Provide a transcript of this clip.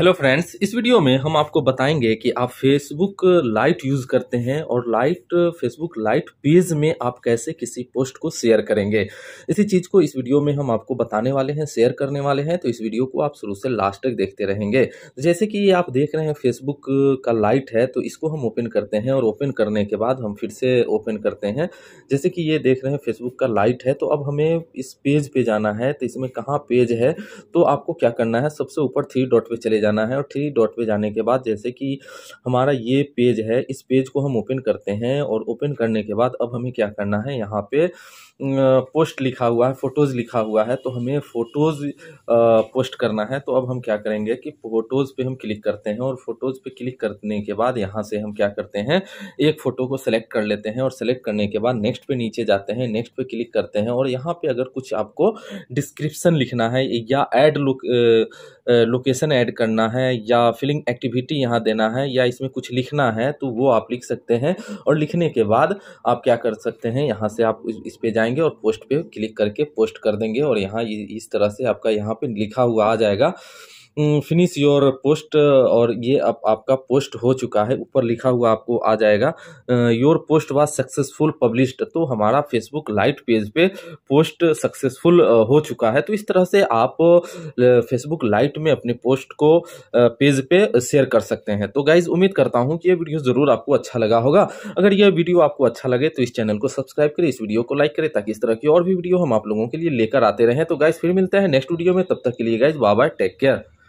hello friends इस video में हम आपको बताएंगे कि आप फेसबुक लाइट यूज़ करते हैं और लाइट फेसबुक लाइट पेज में आप कैसे किसी पोस्ट को शेयर करेंगे इसी चीज़ को इस वीडियो में हम आपको बताने वाले हैं शेयर करने वाले हैं तो इस वीडियो को आप शुरू से लास्ट तक देखते रहेंगे जैसे कि आप देख रहे हैं फेसबुक का लाइट है तो इसको हम ओपन करते हैं और ओपन करने के बाद हम फिर से ओपन करते हैं जैसे कि ये देख रहे हैं फेसबुक का लाइट है तो अब हमें इस पेज पर जाना है तो इसमें कहाँ पेज है तो आपको क्या करना है सबसे ऊपर थ्री डॉट पर चले जाना है और थ्री डॉट पे जाने के बाद जैसे कि हमारा ये पेज है इस पेज को हम ओपन करते हैं और ओपन करने के बाद अब हमें क्या करना है यहाँ पे पोस्ट लिखा हुआ है फ़ोटोज़ लिखा हुआ है तो हमें फ़ोटोज़ पोस्ट करना है तो अब हम क्या करेंगे कि फ़ोटोज़ पे हम क्लिक करते हैं और फ़ोटोज़ पे क्लिक करने के बाद यहाँ से हम क्या करते हैं एक फ़ोटो को सेलेक्ट कर लेते हैं और सेलेक्ट करने के बाद नेक्स्ट पे नीचे जाते हैं नेक्स्ट पे क्लिक करते हैं और यहाँ पे अगर कुछ आपको डिस्क्रिप्सन लिखना है या एड लोकेशन एड करना करना है या फिलिंग एक्टिविटी यहाँ देना है या इसमें कुछ लिखना है तो वो आप लिख सकते हैं और लिखने के बाद आप क्या कर सकते हैं यहाँ से आप इस पर जाएंगे और पोस्ट पे क्लिक करके पोस्ट कर देंगे और यहाँ इस तरह से आपका यहाँ पे लिखा हुआ आ जाएगा फिनिश योर पोस्ट और ये अब आपका पोस्ट हो चुका है ऊपर लिखा हुआ आपको आ जाएगा your post was successful published तो हमारा फेसबुक लाइट पेज पे पोस्ट सक्सेसफुल हो चुका है तो इस तरह से आप फेसबुक लाइट में अपने पोस्ट को पेज पे शेयर कर सकते हैं तो गाइज उम्मीद करता हूँ कि यह वीडियो ज़रूर आपको अच्छा लगा होगा अगर यह वीडियो आपको अच्छा लगे तो इस चैनल को सब्सक्राइब करें इस वीडियो को लाइक करें ताकि इस तरह की और भी वीडियो हम आप लोगों के लिए लेकर आते रहें तो गाइज फिर मिलते हैं नेक्स्ट वीडियो में तब तक के लिए गाइज बाय टेक केयर